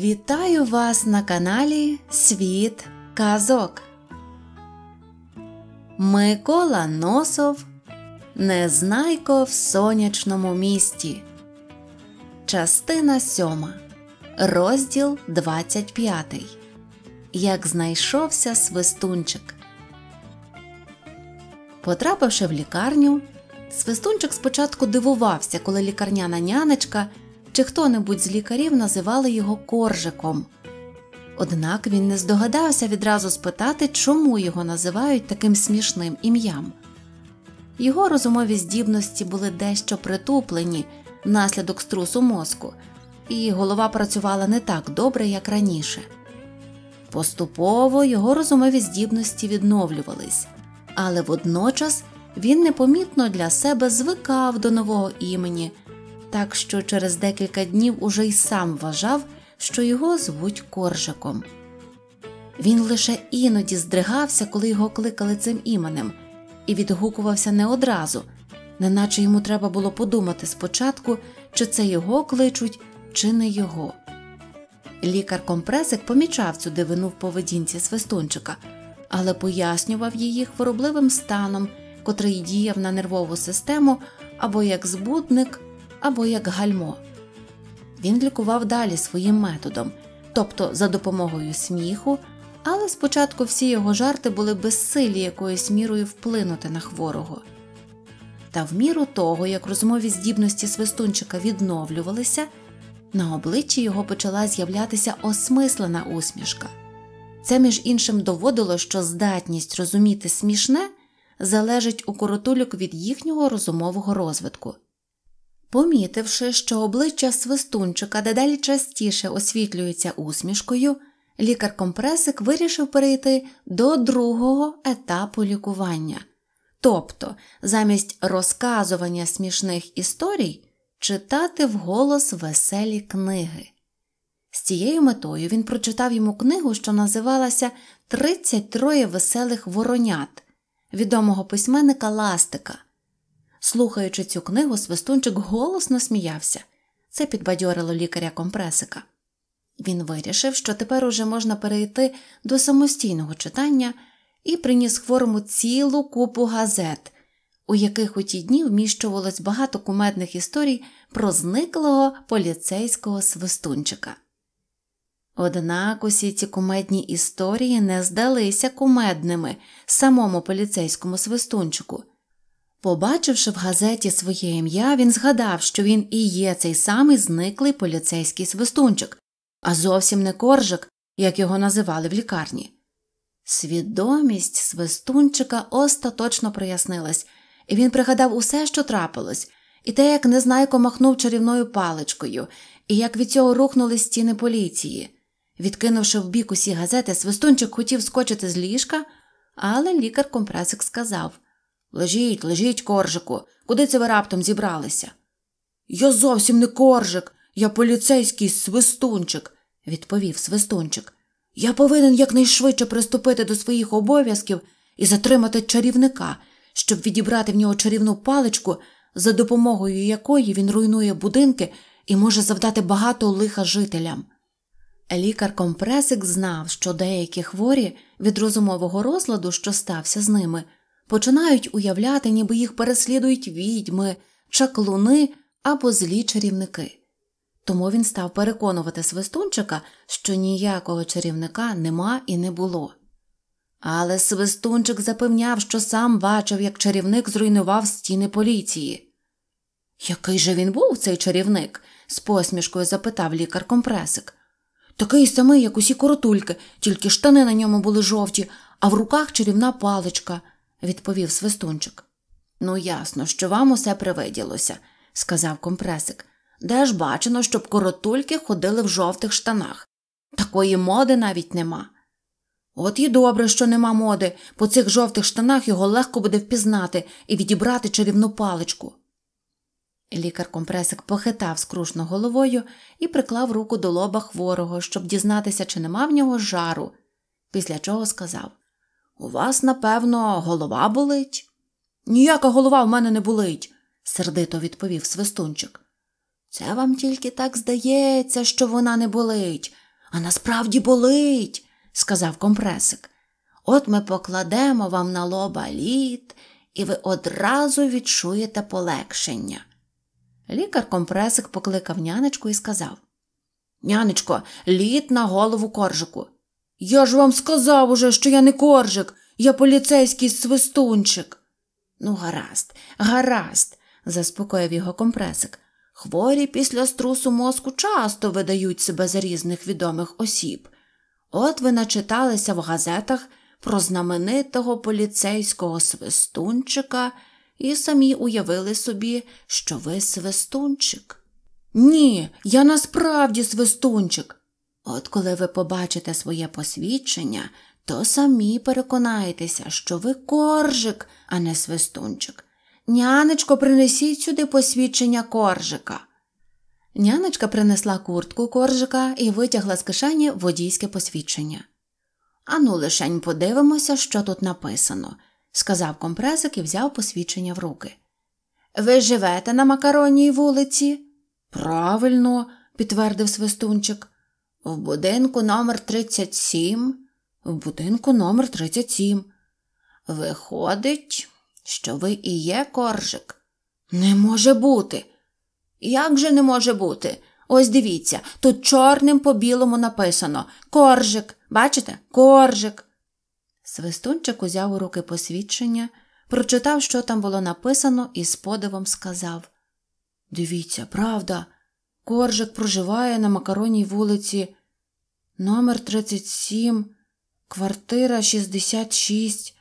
Вітаю вас на каналі Світ Казок. Микола Носов Незнайко в сонячному місті. Частина 7. Розділ 25. Як знайшовся свистунчик. Потрапивши в лікарню, свистунчик спочатку дивувався, коли лікарняна нянечка чи хто-небудь з лікарів називали його коржиком. Однак він не здогадався відразу спитати, чому його називають таким смішним ім'ям. Його розумові здібності були дещо притуплені внаслідок струсу мозку, і голова працювала не так добре, як раніше. Поступово його розумові здібності відновлювались, але водночас він непомітно для себе звикав до нового імені так що через декілька днів уже й сам вважав, що його звуть коржиком. Він лише іноді здригався, коли його кликали цим іменем, і відгукувався не одразу, неначе йому треба було подумати спочатку, чи це його кличуть, чи не його. Лікар компресик помічав цю дивину в поведінці свистунчика, але пояснював її хворобливим станом, котрий діяв на нервову систему або як збудник або як гальмо. Він лікував далі своїм методом, тобто за допомогою сміху, але спочатку всі його жарти були безсилі якоюсь мірою вплинути на хворого. Та в міру того, як розмові здібності свистунчика відновлювалися, на обличчі його почала з'являтися осмислена усмішка. Це, між іншим, доводило, що здатність розуміти смішне залежить у коротулюк від їхнього розумового розвитку. Помітивши, що обличчя свистунчика дедалі частіше освітлюється усмішкою, лікар компресик вирішив перейти до другого етапу лікування. Тобто, замість розказування смішних історій читати вголос веселі книги. З цією метою він прочитав йому книгу, що називалася Тридцять троє веселих воронят відомого письменника Ластика. Слухаючи цю книгу, свистунчик голосно сміявся. Це підбадьорило лікаря компресика. Він вирішив, що тепер уже можна перейти до самостійного читання і приніс хворому цілу купу газет, у яких у ті дні вміщувалось багато кумедних історій про зниклого поліцейського свистунчика. Однак усі ці кумедні історії не здалися кумедними самому поліцейському свистунчику. Побачивши в газеті своє ім'я, він згадав, що він і є цей самий зниклий поліцейський свистунчик, а зовсім не коржик, як його називали в лікарні. Свідомість свистунчика остаточно прояснилась, і він пригадав усе, що трапилось, і те, як незнайко махнув чарівною паличкою, і як від цього рухнули стіни поліції. Відкинувши вбік усі газети, свистунчик хотів скочити з ліжка, але лікар компресик сказав Лежіть, лежіть, коржику, куди це ви раптом зібралися? Я зовсім не коржик, я поліцейський свистунчик, відповів свистунчик. Я повинен якнайшвидше приступити до своїх обов'язків і затримати чарівника, щоб відібрати в нього чарівну паличку, за допомогою якої він руйнує будинки і може завдати багато лиха жителям. Лікар компресик знав, що деякі хворі від розумового розладу, що стався з ними, починають уявляти, ніби їх переслідують відьми, чаклуни або злі чарівники. Тому він став переконувати свистунчика, що ніякого чарівника нема і не було. Але свистунчик запевняв, що сам бачив, як чарівник зруйнував стіни поліції. Який же він був, цей чарівник? з посмішкою запитав лікар компресик. Такий самий, як усі коротульки, тільки штани на ньому були жовті, а в руках чарівна паличка відповів свистунчик. Ну, ясно, що вам усе привиділося, сказав компресик. Де ж бачено, щоб коротульки ходили в жовтих штанах? Такої моди навіть нема. От і добре, що нема моди, по цих жовтих штанах його легко буде впізнати і відібрати чарівну паличку. Лікар компресик похитав скрушно головою і приклав руку до лоба хворого, щоб дізнатися, чи нема в нього жару, після чого сказав у вас, напевно, голова болить? Ніяка голова в мене не болить, сердито відповів свистунчик. Це вам тільки так здається, що вона не болить, а насправді болить, сказав компресик. От ми покладемо вам на лоба лід, і ви одразу відчуєте полегшення. Лікар компресик покликав нянечку і сказав Нянечко, лід на голову коржику. Я ж вам сказав уже, що я не коржик, я поліцейський свистунчик. Ну, гаразд, гаразд, заспокоїв його компресик. Хворі після струсу мозку часто видають себе за різних відомих осіб. От ви начиталися в газетах про знаменитого поліцейського свистунчика і самі уявили собі, що ви свистунчик. Ні, я насправді свистунчик. От коли ви побачите своє посвідчення, то самі переконаєтеся, що ви коржик, а не свистунчик. Нянечко, принесіть сюди посвідчення коржика. Нянечка принесла куртку коржика і витягла з кишені водійське посвідчення. Ану, лишень подивимося, що тут написано, сказав компресик і взяв посвідчення в руки. Ви живете на макаронній вулиці? Правильно, підтвердив свистунчик. В будинку номер 37, в будинку номер 37. Виходить, що ви і є коржик. Не може бути. Як же не може бути? Ось дивіться, тут чорним по білому написано Коржик. Бачите? Коржик. Свистунчик узяв у руки посвідчення, прочитав, що там було написано, і з подивом сказав Дивіться, правда, Коржик проживає на макароній вулиці номер 37, квартира 66.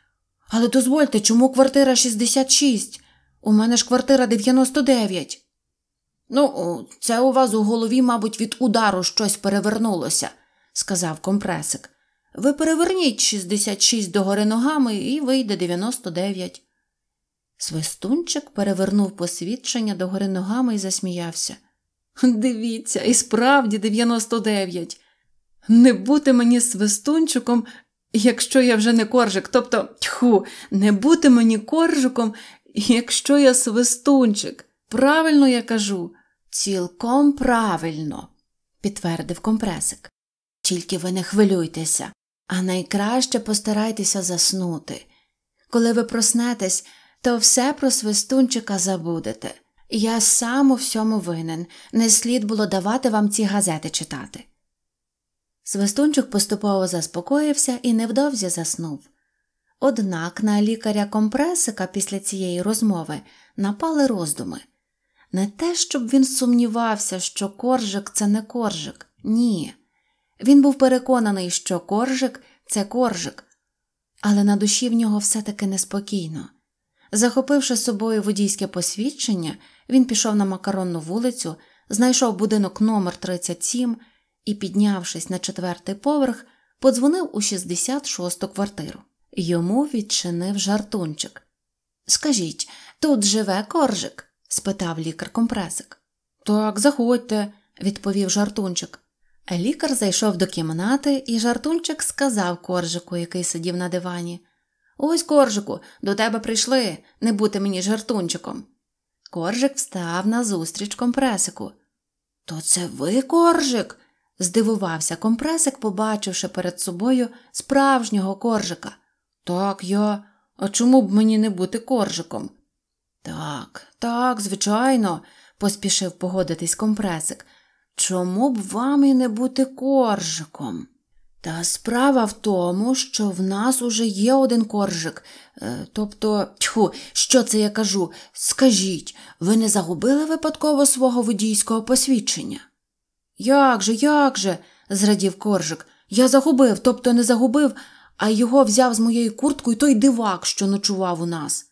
Але дозвольте, чому квартира 66? У мене ж квартира 99. Ну, це у вас у голові, мабуть, від удару щось перевернулося, сказав компресик. Ви переверніть 66 догори ногами і вийде 99. Свистунчик перевернув посвідчення догори ногами і засміявся. Дивіться, і справді 99. Не бути мені свистунчиком, якщо я вже не коржик, тобто тьху, не бути мені коржиком, якщо я свистунчик. Правильно я кажу, цілком правильно, підтвердив компресик. Тільки ви не хвилюйтеся, а найкраще постарайтеся заснути. Коли ви проснетесь, то все про свистунчика забудете. Я сам у всьому винен, не слід було давати вам ці газети читати. Свистунчик поступово заспокоївся і невдовзі заснув. Однак на лікаря компресика після цієї розмови напали роздуми. Не те, щоб він сумнівався, що коржик це не коржик, ні. Він був переконаний, що коржик це коржик, але на душі в нього все таки неспокійно. Захопивши собою водійське посвідчення, він пішов на макаронну вулицю, знайшов будинок номер 37 і, піднявшись на четвертий поверх, подзвонив у 66-ту квартиру. Йому відчинив жартунчик. Скажіть, тут живе коржик? спитав лікар компресик. Так, заходьте, відповів жартунчик. Лікар зайшов до кімнати, і жартунчик сказав коржику, який сидів на дивані. Ось, коржику, до тебе прийшли, не бути мені жартунчиком. Коржик встав назустріч компресику. То це ви, коржик? здивувався компресик, побачивши перед собою справжнього коржика. Так я, а чому б мені не бути коржиком? Так, так, звичайно, поспішив погодитись компресик. Чому б вам і не бути коржиком? Та справа в тому, що в нас уже є один коржик. Е, тобто, тьху, що це я кажу? Скажіть, ви не загубили випадково свого водійського посвідчення? Як же, як же? зрадів коржик. Я загубив, тобто не загубив, а його взяв з моєї куртки той дивак, що ночував у нас.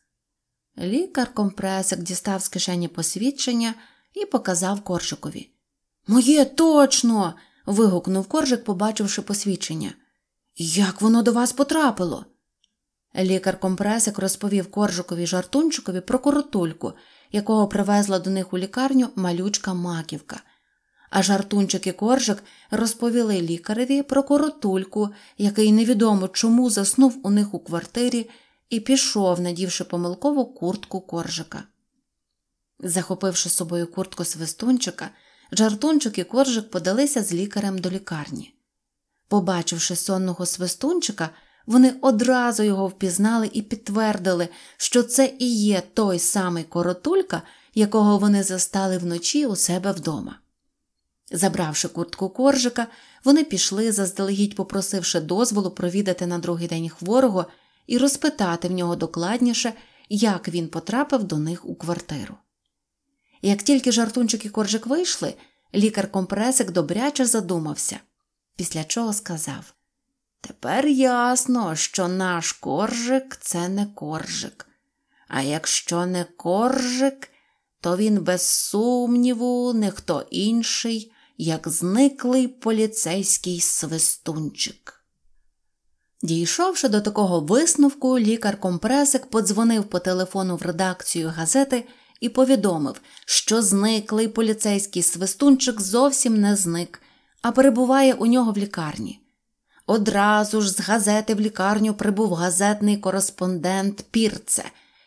Лікар компресик дістав з кишені посвідчення і показав коржикові. Моє точно вигукнув коржик, побачивши посвідчення. Як воно до вас потрапило? Лікар компресик розповів коржикові жартунчикові про коротульку, якого привезла до них у лікарню малючка маківка. А жартунчик і коржик розповіли лікареві про коротульку, який невідомо чому заснув у них у квартирі і пішов, надівши помилково куртку коржика. Захопивши з собою куртку свистунчика, Жартунчик і коржик подалися з лікарем до лікарні. Побачивши сонного свистунчика, вони одразу його впізнали і підтвердили, що це і є той самий коротулька, якого вони застали вночі у себе вдома. Забравши куртку коржика, вони пішли, заздалегідь попросивши дозволу провідати на другий день хворого і розпитати в нього докладніше, як він потрапив до них у квартиру. Як тільки жартунчик і коржик вийшли, лікар компресик добряче задумався, після чого сказав Тепер ясно, що наш коржик це не коржик. А якщо не коржик, то він, без сумніву, не хто інший, як зниклий поліцейський свистунчик. Дійшовши до такого висновку, лікар компресик подзвонив по телефону в редакцію газети і повідомив, що зниклий поліцейський свистунчик зовсім не зник, а перебуває у нього в лікарні. Одразу ж з газети в лікарню прибув газетний кореспондент Пірце,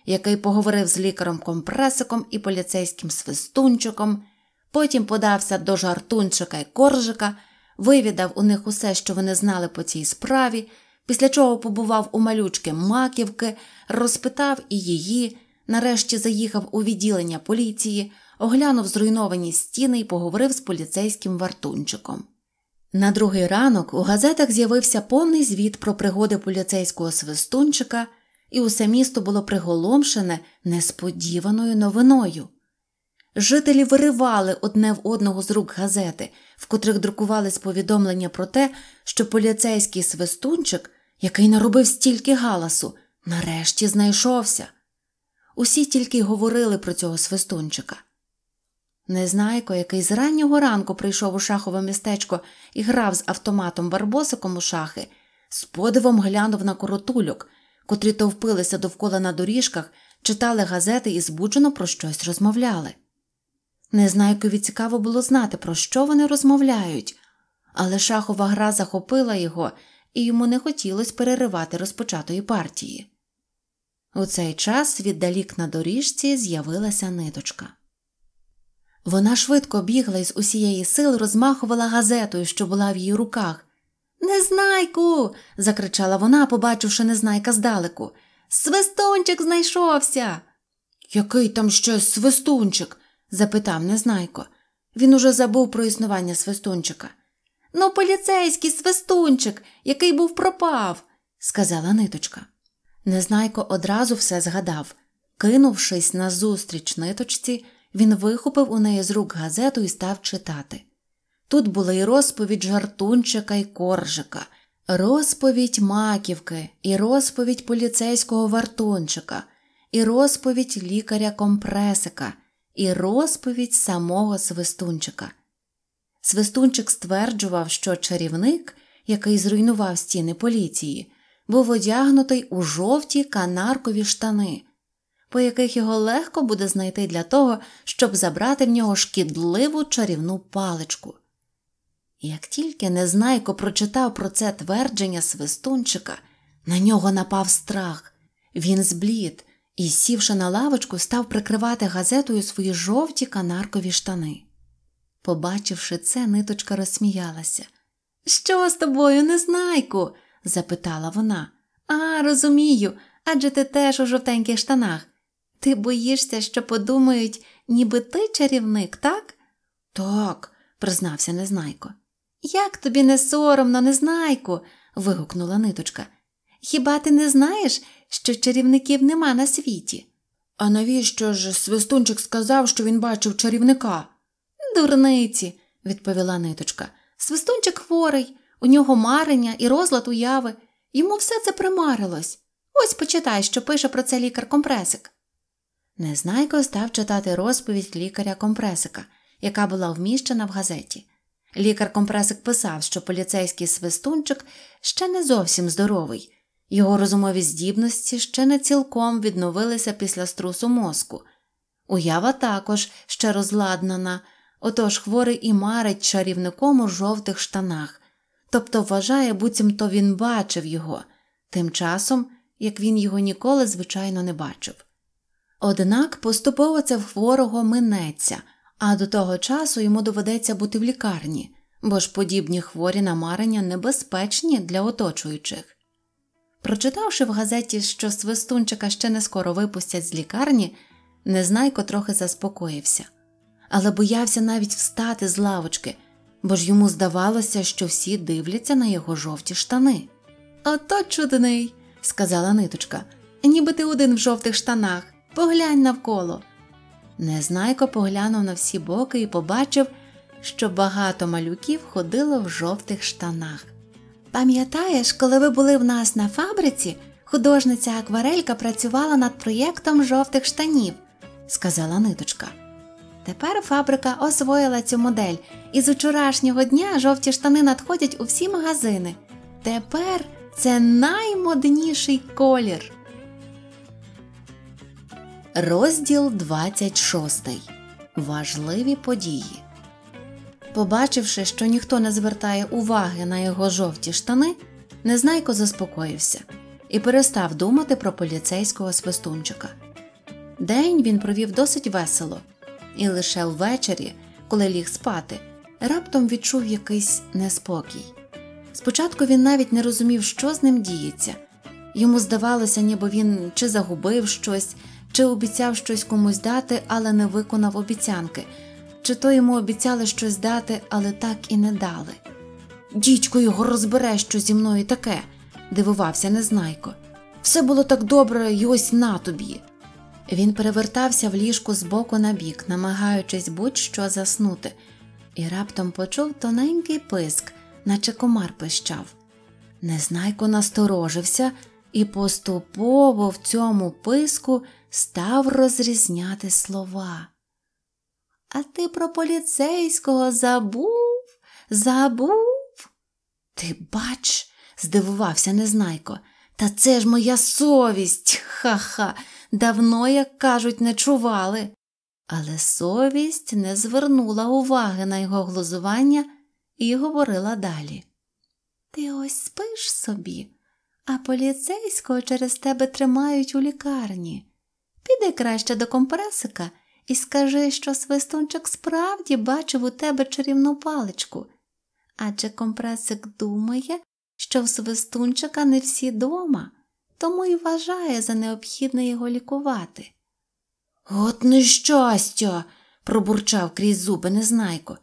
який поговорив з лікаром компресиком і поліцейським свистунчиком, потім подався до жартунчика і коржика, вивідав у них усе, що вони знали по цій справі, після чого побував у малючки маківки, розпитав і її нарешті заїхав у відділення поліції, оглянув зруйновані стіни і поговорив з поліцейським вартунчиком. На другий ранок у газетах з'явився повний звіт про пригоди поліцейського свистунчика, і усе місто було приголомшене несподіваною новиною. Жителі виривали одне в одного з рук газети, в котрих друкувались повідомлення про те, що поліцейський свистунчик, який наробив стільки галасу, нарешті знайшовся. Усі тільки й говорили про цього свистунчика. Незнайко, який з раннього ранку прийшов у шахове містечко і грав з автоматом барбосиком у шахи, з подивом глянув на коротульок, котрі товпилися довкола на доріжках, читали газети і збуджено про щось розмовляли. Незнайкові цікаво було знати, про що вони розмовляють, але шахова гра захопила його, і йому не хотілося переривати розпочатої партії. У цей час віддалік на доріжці з'явилася ниточка. Вона швидко бігла і з усієї сили, розмахувала газетою, що була в її руках. Незнайку. закричала вона, побачивши незнайка здалеку. Свистунчик знайшовся. Який там ще свистунчик? запитав незнайко. Він уже забув про існування свистунчика. Ну, поліцейський свистунчик, який був пропав, сказала ниточка. Незнайко одразу все згадав. Кинувшись назустріч ниточці, він вихопив у неї з рук газету і став читати. Тут була і розповідь жартунчика і коржика, розповідь маківки, і розповідь поліцейського вартунчика, і розповідь лікаря компресика, і розповідь самого свистунчика. Свистунчик стверджував, що чарівник, який зруйнував стіни поліції, був одягнутий у жовті канаркові штани, по яких його легко буде знайти для того, щоб забрати в нього шкідливу чарівну паличку. Як тільки незнайко прочитав про це твердження свистунчика, на нього напав страх, він зблід і, сівши на лавочку, став прикривати газетою свої жовті канаркові штани. Побачивши це, ниточка розсміялася. Що з тобою, незнайку? запитала вона. А, розумію, адже ти теж у жовтеньких штанах. Ти боїшся, що подумають, ніби ти чарівник, так? Так, признався Незнайко. Як тобі не соромно, Незнайко, вигукнула ниточка. Хіба ти не знаєш, що чарівників нема на світі? А навіщо ж свистунчик сказав, що він бачив чарівника? Дурниці, відповіла ниточка. Свистунчик хворий, у нього марення і розлад уяви, йому все це примарилось. Ось почитай, що пише про це лікар компресик. Незнайко став читати розповідь лікаря компресика, яка була вміщена в газеті. Лікар компресик писав, що поліцейський свистунчик ще не зовсім здоровий, його розумові здібності ще не цілком відновилися після струсу мозку. Уява також ще розладнана, отож хворий і марить чарівником у жовтих штанах тобто вважає, буцімто він бачив його, тим часом як він його ніколи, звичайно, не бачив. Однак поступово це в хворого минеться, а до того часу йому доведеться бути в лікарні, бо ж подібні хворі намарення небезпечні для оточуючих. Прочитавши в газеті, що свистунчика ще не скоро випустять з лікарні, незнайко трохи заспокоївся, але боявся навіть встати з лавочки бо ж йому здавалося, що всі дивляться на його жовті штани. Ото чудний, сказала ниточка, ніби ти один в жовтих штанах. Поглянь навколо. Незнайко поглянув на всі боки і побачив, що багато малюків ходило в жовтих штанах. Пам'ятаєш, коли ви були в нас на фабриці, художниця акварелька працювала над проєктом жовтих штанів, сказала ниточка. Тепер фабрика освоїла цю модель, і з вчорашнього дня жовті штани надходять у всі магазини. Тепер це наймодніший колір. Розділ 26. Важливі події. Побачивши, що ніхто не звертає уваги на його жовті штани, незнайко заспокоївся і перестав думати про поліцейського свистунчика. День він провів досить весело і лише ввечері, коли ліг спати, раптом відчув якийсь неспокій. Спочатку він навіть не розумів, що з ним діється, йому здавалося, ніби він чи загубив щось, чи обіцяв щось комусь дати, але не виконав обіцянки, чи то йому обіцяли щось дати, але так і не дали. Дідько його розбере, що зі мною таке, дивувався незнайко. Все було так добре, і ось на тобі. Він перевертався в ліжку з боку на бік, намагаючись будь-що заснути, і раптом почув тоненький писк, наче комар пищав. Незнайко насторожився і поступово в цьому писку став розрізняти слова. А ти про поліцейського забув? Забув? Ти бач, здивувався незнайко. Та це ж моя совість. Ха-ха давно, як кажуть, не чували, але совість не звернула уваги на його глузування і говорила далі. Ти ось спиш собі, а поліцейського через тебе тримають у лікарні. Піди краще до компресика і скажи, що свистунчик справді бачив у тебе чарівну паличку, адже компресик думає, що в свистунчика не всі дома тому і вважає за необхідне його лікувати. От нещастя, пробурчав крізь зуби незнайко.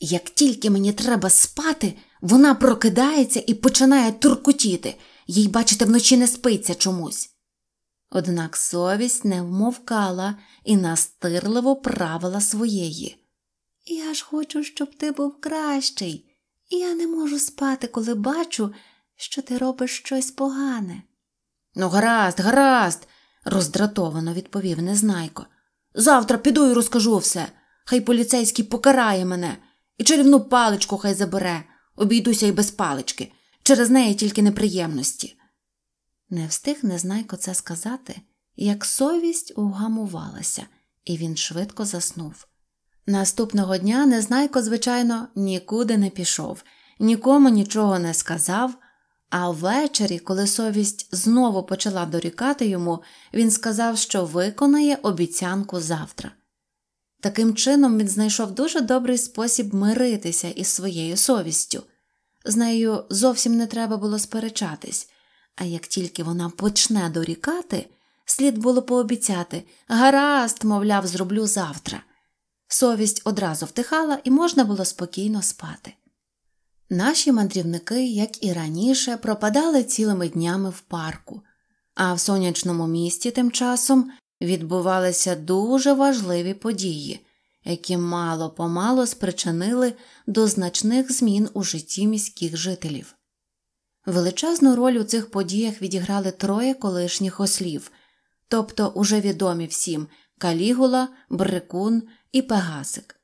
Як тільки мені треба спати, вона прокидається і починає туркутіти, їй, бачите, вночі не спиться чомусь. Однак совість не вмовкала і настирливо правила своєї. Я ж хочу, щоб ти був кращий, і я не можу спати, коли бачу, що ти робиш щось погане. Ну, гаразд, гаразд, роздратовано відповів незнайко. Завтра піду і розкажу все. Хай поліцейський покарає мене і чарівну паличку хай забере. Обійдуся й без палички. Через неї тільки неприємності. Не встиг незнайко це сказати, як совість угамувалася, і він швидко заснув. Наступного дня незнайко, звичайно, нікуди не пішов, нікому нічого не сказав. А ввечері, коли совість знову почала дорікати йому, він сказав, що виконає обіцянку завтра. Таким чином він знайшов дуже добрий спосіб миритися із своєю совістю. З нею зовсім не треба було сперечатись, а як тільки вона почне дорікати, слід було пообіцяти гаразд, мовляв, зроблю завтра. Совість одразу втихала і можна було спокійно спати. Наші мандрівники, як і раніше, пропадали цілими днями в парку, а в сонячному місті тим часом відбувалися дуже важливі події, які мало помало спричинили до значних змін у житті міських жителів. Величезну роль у цих подіях відіграли троє колишніх ослів, тобто уже відомі всім Калігула, Брикун і Пегасик.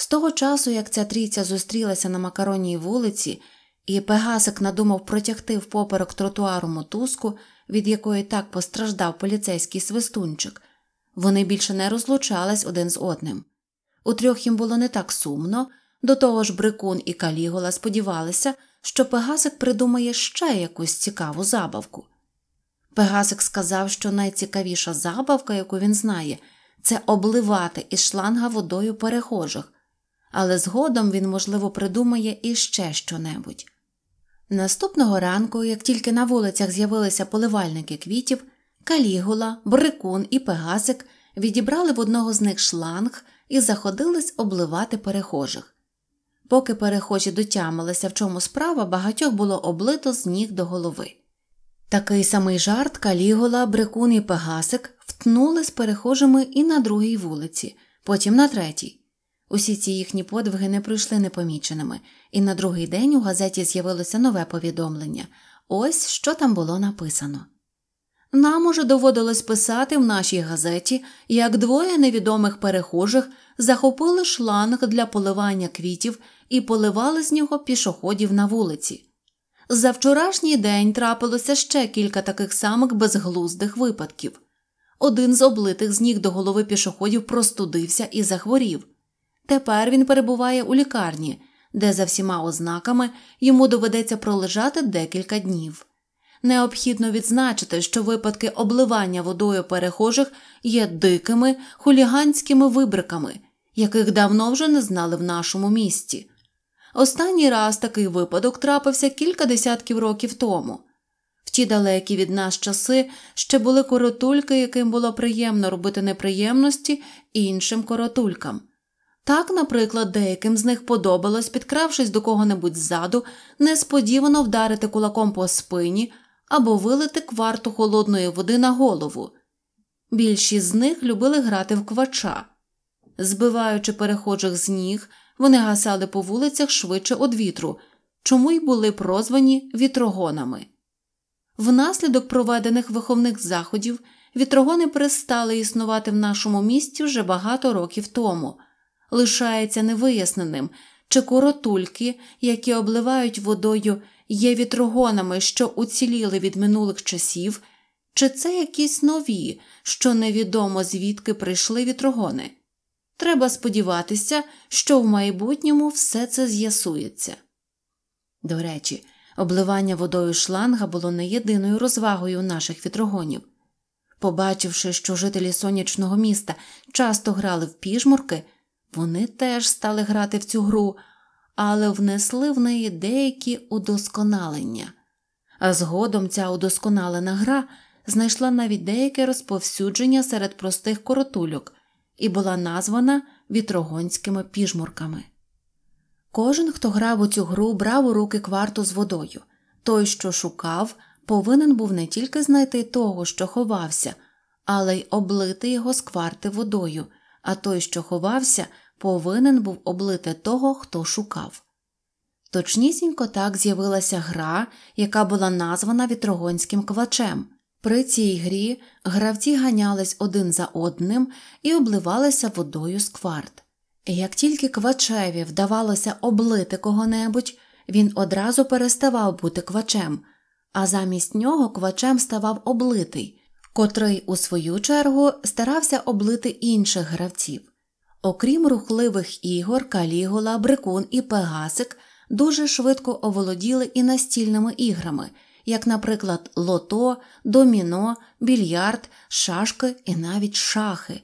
З того часу, як ця трійця зустрілася на макаронній вулиці, і Пегасик надумав протягти впоперек тротуару мотузку, від якої так постраждав поліцейський свистунчик, вони більше не розлучались один з одним. У трьох їм було не так сумно, до того ж брикун і Калігола сподівалися, що Пегасик придумає ще якусь цікаву забавку. Пегасик сказав, що найцікавіша забавка, яку він знає, це обливати із шланга водою перехожих але згодом він, можливо, придумає іще щонебудь. Наступного ранку, як тільки на вулицях з'явилися поливальники квітів, калігула, брикун і пегасик відібрали в одного з них шланг і заходились обливати перехожих. Поки перехожі дотямилися, в чому справа, багатьох було облито з ніг до голови. Такий самий жарт калігула, брикун і пегасик втнули з перехожими і на другій вулиці, потім на третій. Усі ці їхні подвиги не пройшли непоміченими, і на другий день у газеті з'явилося нове повідомлення ось що там було написано. Нам уже доводилось писати в нашій газеті, як двоє невідомих перехожих захопили шланг для поливання квітів і поливали з нього пішоходів на вулиці. За вчорашній день трапилося ще кілька таких самих безглуздих випадків. Один з облитих з ніг до голови пішоходів простудився і захворів. Тепер він перебуває у лікарні, де за всіма ознаками йому доведеться пролежати декілька днів. Необхідно відзначити, що випадки обливання водою перехожих є дикими хуліганськими вибриками, яких давно вже не знали в нашому місті. Останній раз такий випадок трапився кілька десятків років тому. В ті далекі від нас часи ще були коротульки, яким було приємно робити неприємності іншим коротулькам. Так, наприклад, деяким з них подобалось, підкравшись до кого-небудь ззаду, несподівано вдарити кулаком по спині або вилити кварту холодної води на голову. Більшість з них любили грати в квача. Збиваючи перехожих з ніг, вони гасали по вулицях швидше од вітру, чому й були прозвані вітрогонами. Внаслідок проведених виховних заходів вітрогони перестали існувати в нашому місті вже багато років тому лишається невиясненим, чи коротульки, які обливають водою, є вітрогонами, що уціліли від минулих часів, чи це якісь нові, що невідомо звідки прийшли вітрогони. Треба сподіватися, що в майбутньому все це з'ясується. До речі, обливання водою шланга було не єдиною розвагою наших вітрогонів. Побачивши, що жителі сонячного міста часто грали в піжмурки, вони теж стали грати в цю гру, але внесли в неї деякі удосконалення. А згодом ця удосконалена гра знайшла навіть деяке розповсюдження серед простих коротульок і була названа вітрогонськими піжмурками. Кожен, хто грав у цю гру, брав у руки кварту з водою. Той, що шукав, повинен був не тільки знайти того, що ховався, але й облити його з кварти водою а той, що ховався, повинен був облити того, хто шукав. Точнісінько так з'явилася гра, яка була названа вітрогонським квачем. При цій грі гравці ганялись один за одним і обливалися водою з кварт. Як тільки квачеві вдавалося облити кого-небудь, він одразу переставав бути квачем, а замість нього квачем ставав облитий, котрий, у свою чергу, старався облити інших гравців. Окрім рухливих ігор, калігула, брикун і пегасик дуже швидко оволоділи і настільними іграми, як, наприклад, лото, доміно, більярд, шашки і навіть шахи.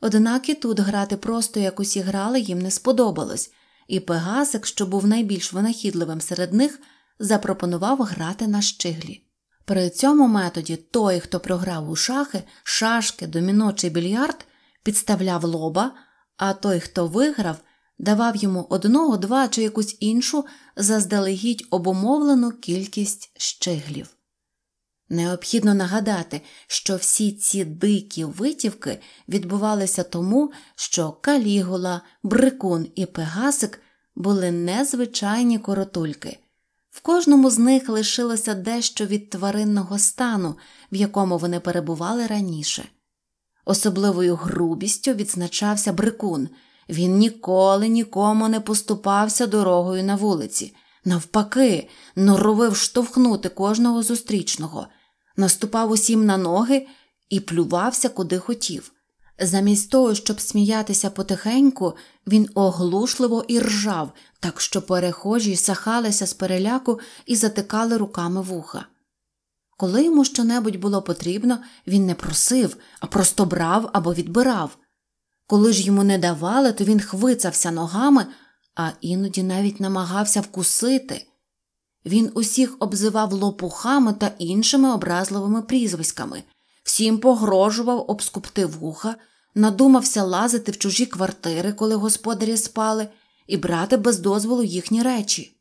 Однак і тут грати просто як усі грали, їм не сподобалось, і пегасик, що був найбільш винахідливим серед них, запропонував грати на щиглі. При цьому методі той, хто програв у шахи, шашки, доміно чи більярд, підставляв лоба, а той, хто виграв, давав йому одного, два чи якусь іншу заздалегідь обумовлену кількість щиглів. Необхідно нагадати, що всі ці дикі витівки відбувалися тому, що калігула, брикун і пегасик були незвичайні коротульки. В кожному з них лишилося дещо від тваринного стану, в якому вони перебували раніше. Особливою грубістю відзначався брикун він ніколи нікому не поступався дорогою на вулиці, навпаки, норовив штовхнути кожного зустрічного, наступав усім на ноги і плювався куди хотів. Замість того, щоб сміятися потихеньку, він оглушливо і ржав, так що перехожі сахалися з переляку і затикали руками вуха. Коли йому щонебудь було потрібно, він не просив, а просто брав або відбирав. Коли ж йому не давали, то він хвицався ногами, а іноді навіть намагався вкусити. Він усіх обзивав лопухами та іншими образливими прізвиськами, всім погрожував, обскупти вуха, надумався лазити в чужі квартири, коли господарі спали, і брати без дозволу їхні речі.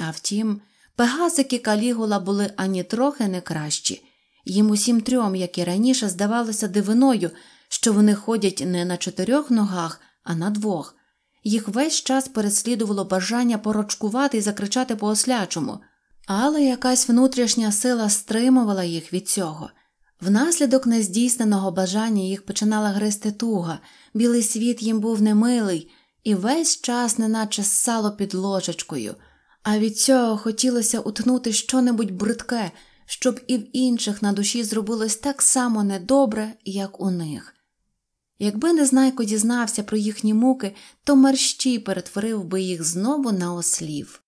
А втім, пегасики калігула були ані трохи не кращі, їм усім трьом, як і раніше, здавалося дивиною, що вони ходять не на чотирьох ногах, а на двох. Їх весь час переслідувало бажання порочкувати і закричати по ослячому, але якась внутрішня сила стримувала їх від цього, Внаслідок нездійсненого бажання їх починала гризти туга, білий світ їм був немилий і весь час неначе ссало під ложечкою, а від цього хотілося утнути щонебудь бридке, щоб і в інших на душі зробилось так само недобре, як у них. Якби незнайко дізнався про їхні муки, то мерщій перетворив би їх знову на ослів.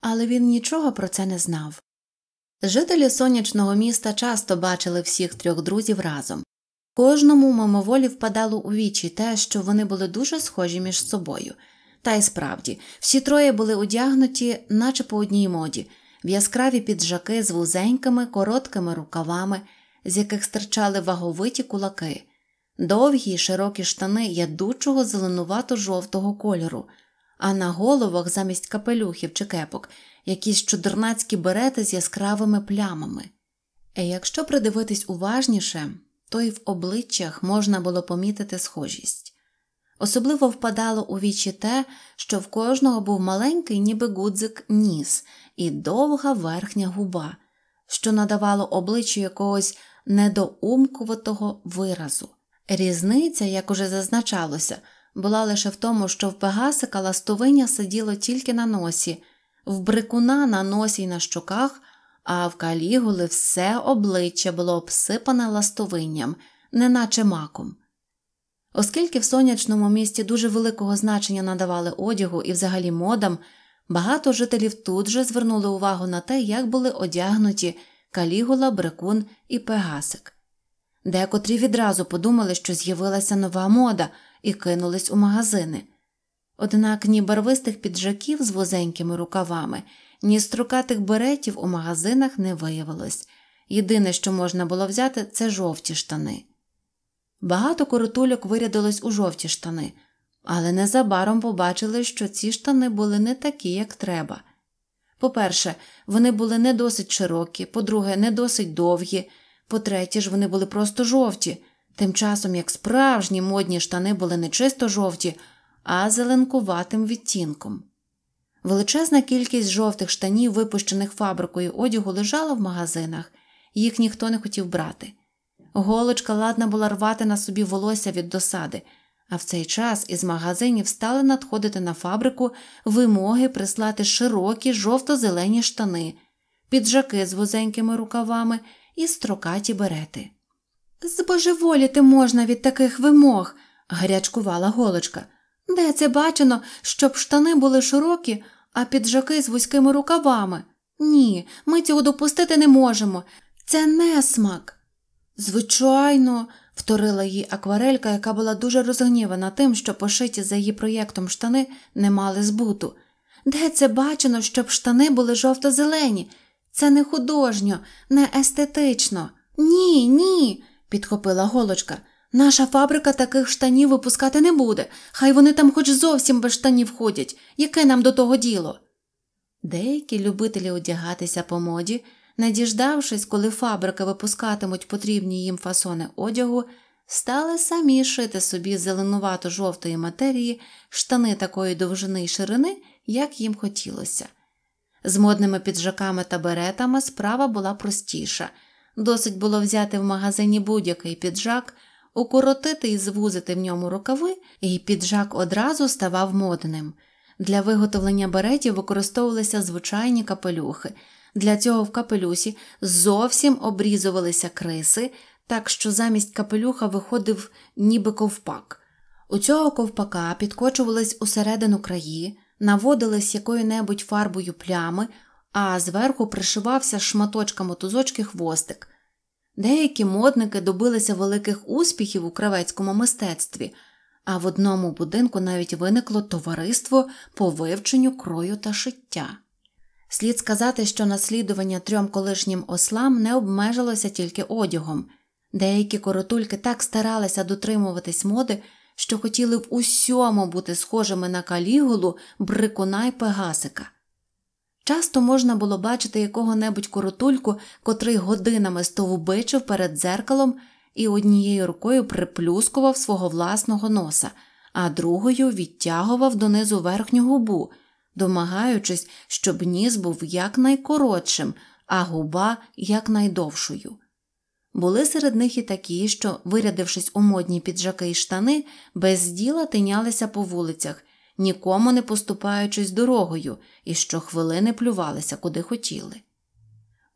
Але він нічого про це не знав. Жителі сонячного міста часто бачили всіх трьох друзів разом. Кожному мимоволі впадало у вічі те, що вони були дуже схожі між собою. Та й справді, всі троє були одягнуті, наче по одній моді, в яскраві піджаки з вузенькими, короткими рукавами, з яких стирчали ваговиті кулаки, довгі й широкі штани ядучого зеленувато жовтого кольору, а на головах замість капелюхів чи кепок якісь чудернацькі берети з яскравими плямами. і е, Якщо придивитись уважніше, то й в обличчях можна було помітити схожість. Особливо впадало у вічі те, що в кожного був маленький, ніби гудзик ніс і довга верхня губа, що надавало обличчю якогось недоумкуватого виразу. Різниця, як уже зазначалося, була лише в тому, що в пегасика ластовиня сиділо тільки на носі, в брикуна на носі й на щоках, а в калігули все обличчя було обсипане ластовинням, неначе маком. Оскільки в сонячному місті дуже великого значення надавали одягу і взагалі модам, багато жителів тут же звернули увагу на те, як були одягнуті калігула, брикун і пегасик. Декотрі відразу подумали, що з'явилася нова мода, і кинулись у магазини. Однак ні барвистих піджаків з вузенькими рукавами, ні строкатих беретів у магазинах не виявилось. Єдине, що можна було взяти, це жовті штани. Багато коротульок вирядилось у жовті штани, але незабаром побачили, що ці штани були не такі, як треба. По-перше, вони були не досить широкі, по-друге, не досить довгі, по-третє, ж вони були просто жовті, тим часом як справжні модні штани були не чисто жовті а зеленкуватим відтінком. Величезна кількість жовтих штанів, випущених фабрикою одягу, лежала в магазинах, їх ніхто не хотів брати. Голочка ладна була рвати на собі волосся від досади, а в цей час із магазинів стали надходити на фабрику вимоги прислати широкі жовто-зелені штани, піджаки з вузенькими рукавами і строкаті берети. Збожеволіти можна від таких вимог, гарячкувала голочка. Де це бачено, щоб штани були широкі, а піджаки з вузькими рукавами? Ні, ми цього допустити не можемо. Це несмак. Звичайно, вторила їй акварелька, яка була дуже розгнівана тим, що пошиті за її проєктом штани не мали збуту. Де це бачено, щоб штани були жовто-зелені? Це не художньо, не естетично. Ні, ні, підхопила голочка. Наша фабрика таких штанів випускати не буде, хай вони там хоч зовсім без штанів ходять, яке нам до того діло. Деякі любителі одягатися по моді, не діждавшись, коли фабрики випускатимуть потрібні їм фасони одягу, стали самі шити собі зеленувато жовтої матерії штани такої довжини й ширини, як їм хотілося. З модними піджаками та беретами справа була простіша досить було взяти в магазині будь-який піджак укоротити і звузити в ньому рукави, і піджак одразу ставав модним. Для виготовлення беретів використовувалися звичайні капелюхи. Для цього в капелюсі зовсім обрізувалися криси, так що замість капелюха виходив ніби ковпак. У цього ковпака підкочувались усередину краї, наводились якою-небудь фарбою плями, а зверху пришивався шматочками тузочки хвостик. Деякі модники добилися великих успіхів у кравецькому мистецтві, а в одному будинку навіть виникло товариство по вивченню крою та шиття. Слід сказати, що наслідування трьом колишнім ослам не обмежилося тільки одягом. Деякі коротульки так старалися дотримуватись моди, що хотіли в усьому бути схожими на калігулу, брикуна й пегасика. Часто можна було бачити якого-небудь коротульку, котрий годинами стовубичив перед дзеркалом і однією рукою приплюскував свого власного носа, а другою відтягував донизу верхню губу, домагаючись, щоб ніс був якнайкоротшим, а губа якнайдовшою. Були серед них і такі, що, вирядившись у модні піджаки і штани, без діла тинялися по вулицях нікому не поступаючись дорогою і щохвилини плювалися куди хотіли.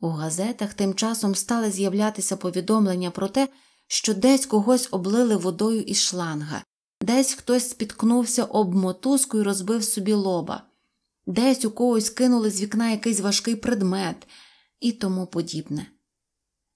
У газетах тим часом стали з'являтися повідомлення про те, що десь когось облили водою із шланга, десь хтось спіткнувся об мотузку і розбив собі лоба, десь у когось кинули з вікна якийсь важкий предмет і тому подібне.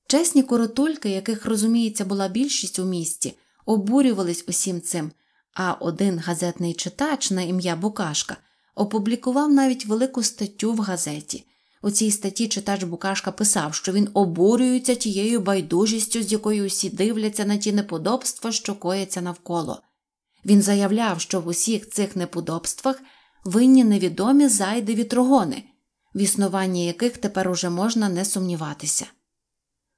Чесні коротульки, яких, розуміється, була більшість у місті, обурювались усім цим. А один газетний читач на ім'я Букашка опублікував навіть велику статтю в газеті. У цій статті читач Букашка писав, що він обурюється тією байдужістю, з якою усі дивляться на ті неподобства, що кояться навколо. Він заявляв, що в усіх цих неподобствах винні невідомі зайди вітрогони, в існуванні яких тепер уже можна не сумніватися.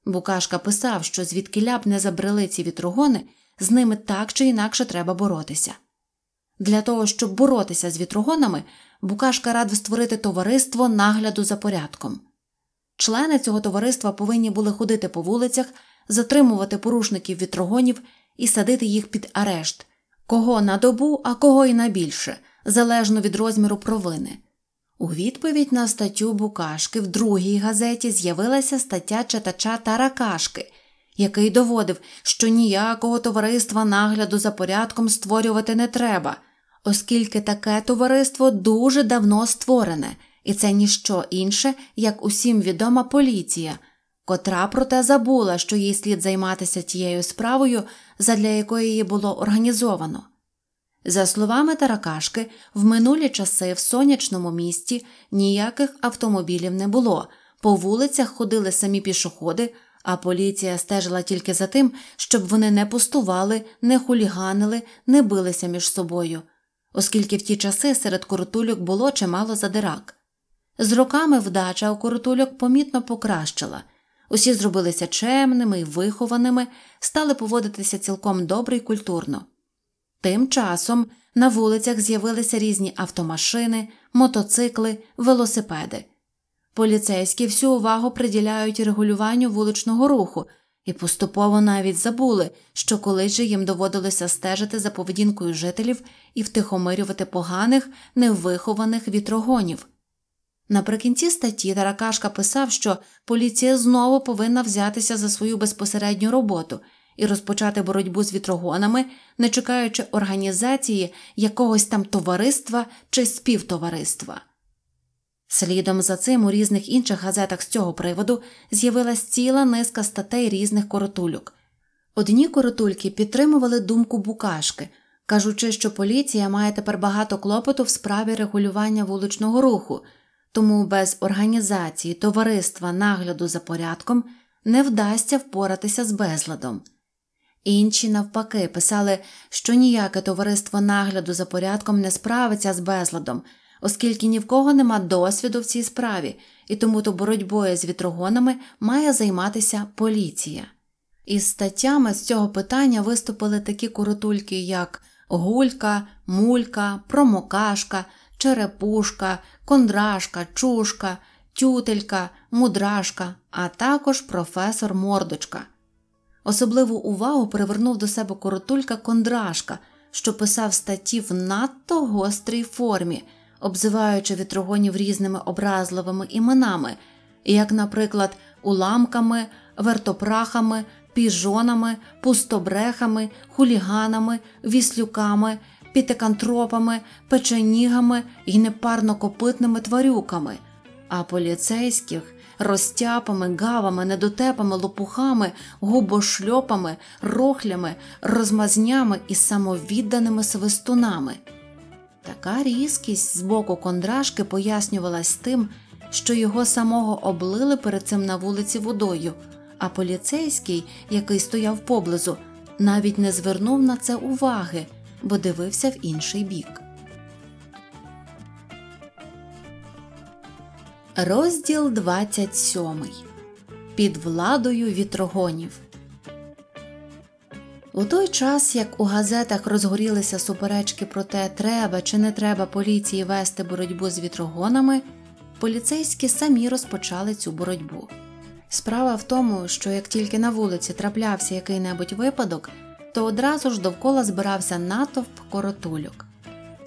Букашка писав, що звідки б не забрели ці вітрогони з ними так чи інакше треба боротися. Для того, щоб боротися з вітрогонами, Букашка радив створити товариство нагляду за порядком. Члени цього товариства повинні були ходити по вулицях, затримувати порушників вітрогонів і садити їх під арешт кого на добу, а кого і на більше, залежно від розміру провини. У відповідь на статтю Букашки в другій газеті з'явилася стаття читача Таракашки, який доводив, що ніякого товариства нагляду за порядком створювати не треба, оскільки таке товариство дуже давно створене, і це ніщо інше, як усім відома поліція, котра проте забула, що їй слід займатися тією справою, задля якої її було організовано. За словами Таракашки, в минулі часи в сонячному місті ніяких автомобілів не було, по вулицях ходили самі пішоходи а поліція стежила тільки за тим, щоб вони не пустували, не хуліганили, не билися між собою, оскільки в ті часи серед коротульок було чимало задирак. З роками вдача у коротульок помітно покращила. Усі зробилися чемними і вихованими, стали поводитися цілком добре і культурно. Тим часом на вулицях з'явилися різні автомашини, мотоцикли, велосипеди. Поліцейські всю увагу приділяють регулюванню вуличного руху і поступово навіть забули, що колись же їм доводилося стежити за поведінкою жителів і втихомирювати поганих, невихованих вітрогонів. Наприкінці статті Таракашка писав, що поліція знову повинна взятися за свою безпосередню роботу і розпочати боротьбу з вітрогонами, не чекаючи організації якогось там товариства чи співтовариства. Слідом за цим у різних інших газетах з цього приводу з'явилась ціла низка статей різних коротульок. Одні коротульки підтримували думку Букашки, кажучи, що поліція має тепер багато клопоту в справі регулювання вуличного руху, тому без організації, товариства, нагляду за порядком не вдасться впоратися з безладом. Інші, навпаки, писали, що ніяке товариство нагляду за порядком не справиться з безладом оскільки ні в кого нема досвіду в цій справі, і тому то боротьбою з вітрогонами має займатися поліція. Із статтями з цього питання виступили такі коротульки, як гулька, мулька, промокашка, черепушка, кондрашка, чушка, тютелька, мудрашка, а також професор мордочка. Особливу увагу привернув до себе коротулька кондрашка, що писав статті в надто гострій формі обзиваючи вітрогонів різними образливими іменами, як, наприклад, уламками, вертопрахами, піжонами, пустобрехами, хуліганами, віслюками, пітикантропами, печенігами і непарнокопитними тварюками, а поліцейських. Розтяпами, гавами, недотепами, лопухами, губошльопами, рохлями, розмазнями і самовідданими свистунами. Така різкість з боку кондрашки пояснювалась тим, що його самого облили перед цим на вулиці водою, а поліцейський, який стояв поблизу, навіть не звернув на це уваги, бо дивився в інший бік. Розділ 27. Під владою вітрогонів. У той час, як у газетах розгорілися суперечки про те, треба чи не треба поліції вести боротьбу з вітрогонами, поліцейські самі розпочали цю боротьбу. Справа в тому, що як тільки на вулиці траплявся який-небудь випадок, то одразу ж довкола збирався натовп коротульок.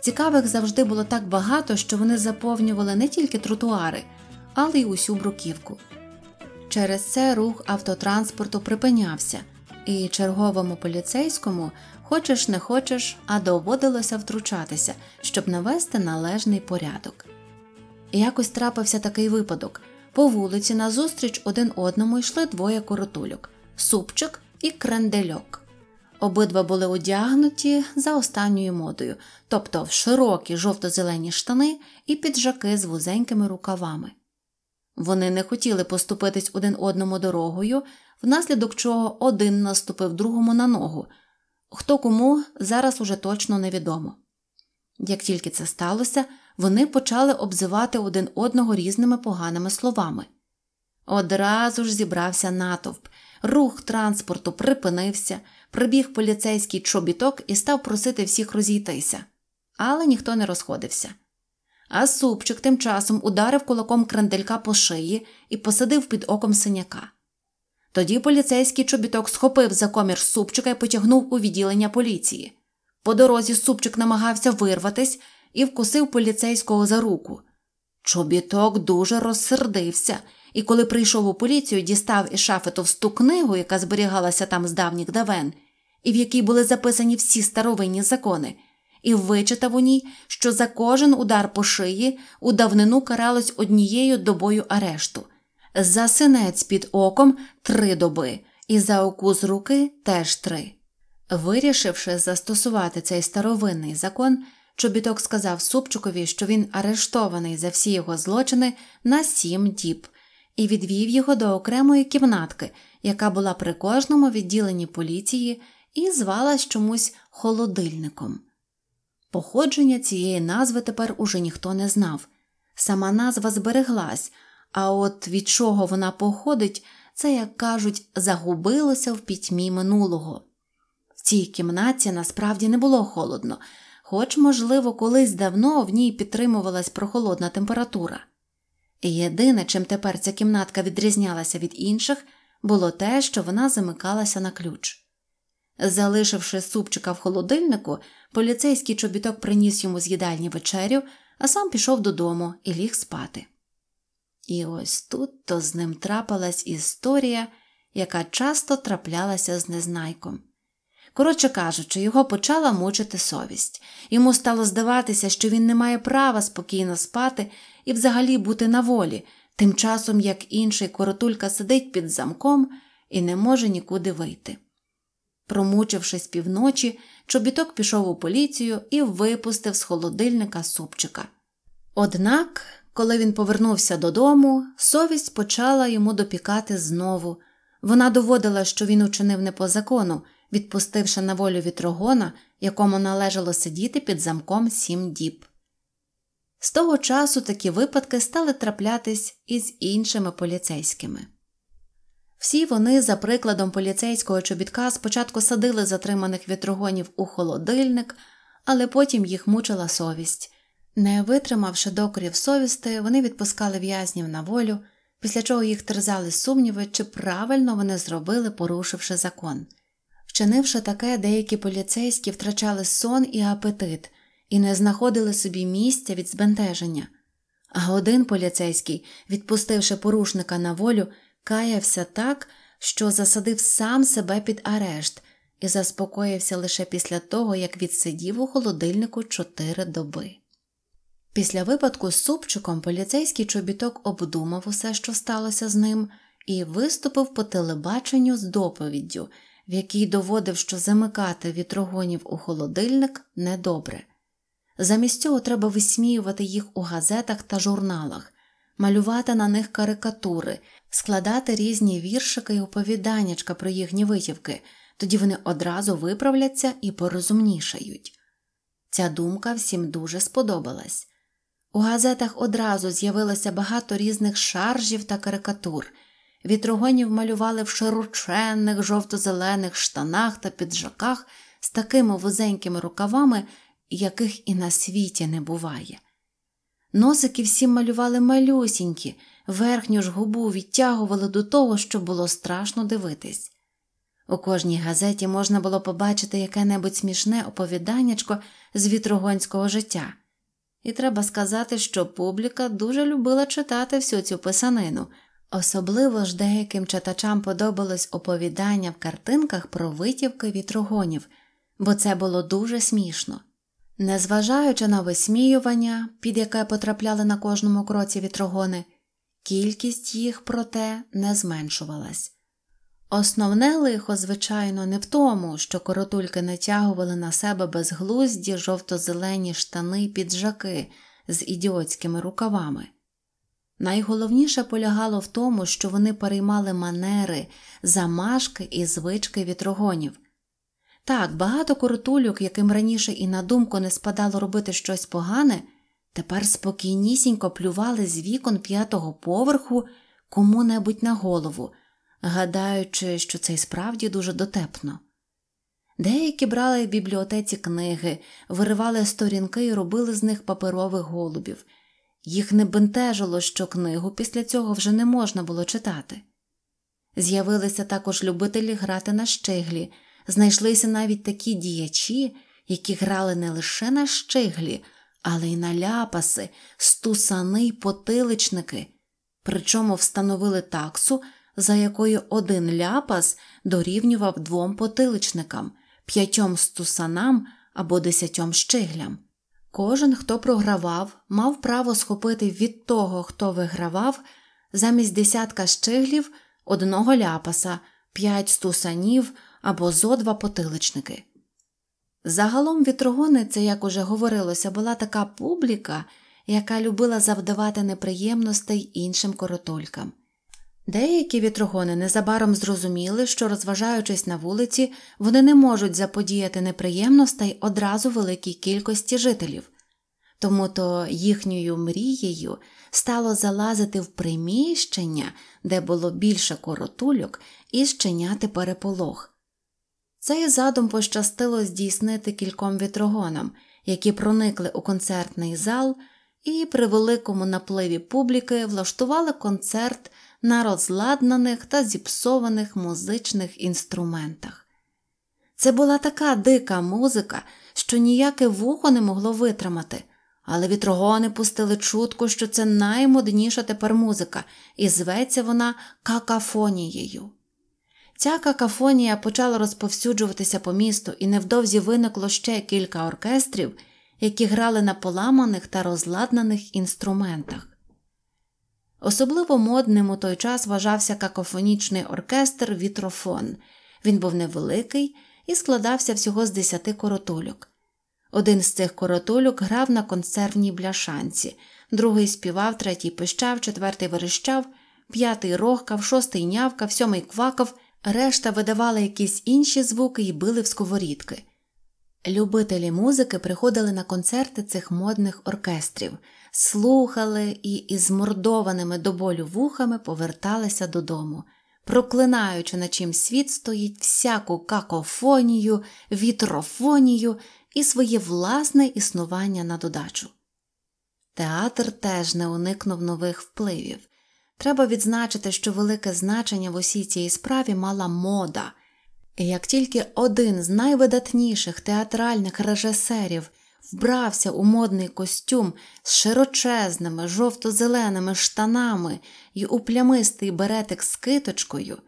Цікавих завжди було так багато, що вони заповнювали не тільки тротуари, але й усю бруківку. Через це рух автотранспорту припинявся і черговому поліцейському хочеш не хочеш, а доводилося втручатися, щоб навести належний порядок. Якось трапився такий випадок по вулиці назустріч один одному йшли двоє коротульок супчик і крендельок. Обидва були одягнуті за останньою модою, тобто в широкі жовто-зелені штани і піджаки з вузенькими рукавами. Вони не хотіли поступитись один одному дорогою, внаслідок чого один наступив другому на ногу. Хто кому зараз уже точно невідомо. Як тільки це сталося, вони почали обзивати один одного різними поганими словами. Одразу ж зібрався натовп, рух транспорту припинився, прибіг поліцейський чобіток і став просити всіх розійтися, але ніхто не розходився. А супчик тим часом ударив кулаком кранделька по шиї і посадив під оком синяка. Тоді поліцейський чобіток схопив за комір супчика і потягнув у відділення поліції. По дорозі супчик намагався вирватись і вкусив поліцейського за руку. Чобіток дуже розсердився, і коли прийшов у поліцію, дістав із шафи товсту книгу, яка зберігалася там з давніх давен, і в якій були записані всі старовинні закони, і вичитав у ній, що за кожен удар по шиї у давнину каралось однією добою арешту за синець під оком три доби, і за укус руки теж три. Вирішивши застосувати цей старовинний закон, чобіток сказав Супчикові, що він арештований за всі його злочини на сім діб, і відвів його до окремої кімнатки, яка була при кожному відділенні поліції і звалась чомусь холодильником. Походження цієї назви тепер уже ніхто не знав. Сама назва збереглась, а от від чого вона походить, це, як кажуть, загубилося в пітьмі минулого. В цій кімнаті насправді не було холодно, хоч, можливо, колись давно в ній підтримувалась прохолодна температура. І єдине, чим тепер ця кімнатка відрізнялася від інших, було те, що вона замикалася на ключ. Залишивши супчика в холодильнику, поліцейський чобіток приніс йому з їдальні вечерю, а сам пішов додому і ліг спати. І ось тут то з ним трапилась історія, яка часто траплялася з незнайком. Коротше кажучи, його почала мучити совість. Йому стало здаватися, що він не має права спокійно спати і взагалі бути на волі, тим часом як інший коротулька сидить під замком і не може нікуди вийти. Промучившись півночі, чобіток пішов у поліцію і випустив з холодильника супчика. Однак. Коли він повернувся додому, совість почала йому допікати знову. Вона доводила, що він учинив не по закону, відпустивши на волю вітрогона, якому належало сидіти під замком сім діб. З того часу такі випадки стали траплятись із іншими поліцейськими. Всі вони, за прикладом поліцейського чобітка, спочатку садили затриманих вітрогонів у холодильник, але потім їх мучила совість. Не витримавши докорів совісти, вони відпускали в'язнів на волю, після чого їх терзали сумніви, чи правильно вони зробили, порушивши закон. Вчинивши таке, деякі поліцейські втрачали сон і апетит і не знаходили собі місця від збентеження. А один поліцейський, відпустивши порушника на волю, каявся так, що засадив сам себе під арешт і заспокоївся лише після того, як відсидів у холодильнику чотири доби. Після випадку з супчиком поліцейський чобіток обдумав усе, що сталося з ним, і виступив по телебаченню з доповіддю, в якій доводив, що замикати вітрогонів у холодильник недобре. Замість цього треба висміювати їх у газетах та журналах, малювати на них карикатури, складати різні віршики і оповіданнячка про їхні витівки, тоді вони одразу виправляться і порозумнішають. Ця думка всім дуже сподобалась. У газетах одразу з'явилося багато різних шаржів та карикатур. Вітрогонів малювали в широченних жовто-зелених штанах та піджаках з такими вузенькими рукавами, яких і на світі не буває. Носики всі малювали малюсінькі, верхню ж губу відтягували до того, що було страшно дивитись. У кожній газеті можна було побачити яке небудь смішне оповіданнячко з вітрогонського життя. І треба сказати, що публіка дуже любила читати всю цю писанину. Особливо ж деяким читачам подобалось оповідання в картинках про витівки вітрогонів, бо це було дуже смішно. Незважаючи на висміювання, під яке потрапляли на кожному кроці вітрогони, кількість їх, проте, не зменшувалась. Основне лихо, звичайно, не в тому, що коротульки натягували на себе безглузді жовто-зелені штани піджаки з ідіотськими рукавами. Найголовніше полягало в тому, що вони переймали манери, замашки і звички вітрогонів. Так, багато коротульок, яким раніше і на думку не спадало робити щось погане, тепер спокійнісінько плювали з вікон п'ятого поверху кому небудь на голову гадаючи, що це й справді дуже дотепно. Деякі брали в бібліотеці книги, виривали сторінки і робили з них паперових голубів. Їх не бентежило, що книгу після цього вже не можна було читати. З'явилися також любителі грати на щиглі, знайшлися навіть такі діячі, які грали не лише на щиглі, але й на ляпаси, стусани й потиличники, причому встановили таксу, за якою один ляпас дорівнював двом потиличникам, п'ятьом стусанам або десятьом щиглям. Кожен, хто програвав, мав право схопити від того, хто вигравав, замість десятка щиглів одного ляпаса, п'ять стусанів або зо два потиличники. Загалом вітрогони, це, як уже говорилося, була така публіка, яка любила завдавати неприємностей іншим коротулькам. Деякі вітрогони незабаром зрозуміли, що, розважаючись на вулиці, вони не можуть заподіяти неприємностей одразу великій кількості жителів, тому то їхньою мрією стало залазити в приміщення, де було більше коротульок, і щиняти переполох. Цей задум пощастило здійснити кільком вітрогонам, які проникли у концертний зал і при великому напливі публіки влаштували концерт на розладнаних та зіпсованих музичних інструментах. Це була така дика музика, що ніяке вухо не могло витримати, але вітрогони пустили чутку, що це наймодніша тепер музика, і зветься вона какафонією. Ця какафонія почала розповсюджуватися по місту, і невдовзі виникло ще кілька оркестрів, які грали на поламаних та розладнаних інструментах. Особливо модним у той час вважався какофонічний оркестр Вітрофон. Він був невеликий і складався всього з десяти коротульок. Один з цих коротульок грав на консервній бляшанці, другий співав, третій пищав, четвертий верещав, п'ятий рохкав, шостий нявкав, сьомий квакав, решта видавали якісь інші звуки і били в сковорідки. Любителі музики приходили на концерти цих модних оркестрів слухали і із мордованими до болю вухами поверталися додому, проклинаючи, на чим світ стоїть всяку какофонію, вітрофонію і своє власне існування на додачу. Театр теж не уникнув нових впливів. Треба відзначити, що велике значення в усій цій справі мала мода. і Як тільки один з найвидатніших театральних режисерів вбрався у модний костюм з широчезними жовто-зеленими штанами і у плямистий беретик з киточкою,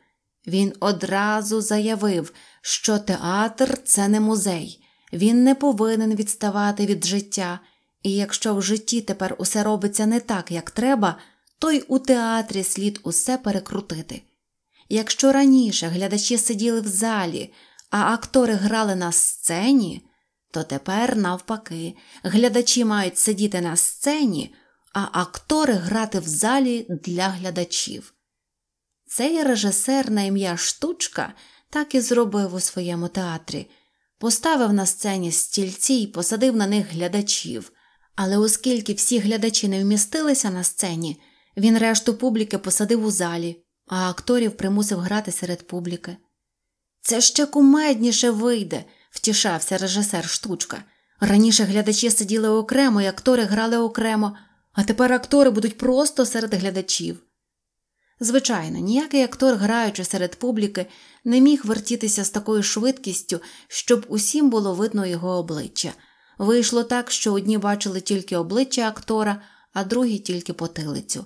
він одразу заявив, що театр це не музей, він не повинен відставати від життя, і якщо в житті тепер усе робиться не так, як треба, то й у театрі слід усе перекрутити. Якщо раніше глядачі сиділи в залі, а актори грали на сцені, то тепер, навпаки, глядачі мають сидіти на сцені, а актори грати в залі для глядачів. Цей режисер на ім'я Штучка так і зробив у своєму театрі, поставив на сцені стільці і посадив на них глядачів. Але оскільки всі глядачі не вмістилися на сцені, він решту публіки посадив у залі, а акторів примусив грати серед публіки. Це ще кумедніше вийде, втішався режисер штучка. Раніше глядачі сиділи окремо і актори грали окремо, а тепер актори будуть просто серед глядачів. Звичайно, ніякий актор, граючи серед публіки, не міг вертітися з такою швидкістю, щоб усім було видно його обличчя. Вийшло так, що одні бачили тільки обличчя актора, а другі тільки потилицю.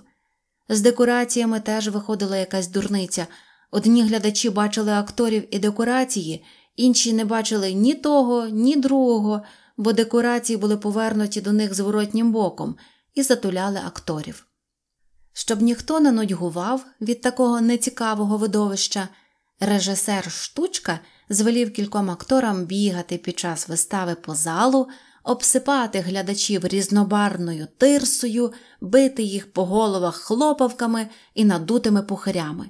З декораціями теж виходила якась дурниця одні глядачі бачили акторів і декорації, Інші не бачили ні того, ні другого, бо декорації були повернуті до них зворотнім боком і затуляли акторів. Щоб ніхто не нудьгував від такого нецікавого видовища, режисер штучка звелів кільком акторам бігати під час вистави по залу, обсипати глядачів різнобарною тирсою, бити їх по головах хлопавками і надутими пухарями.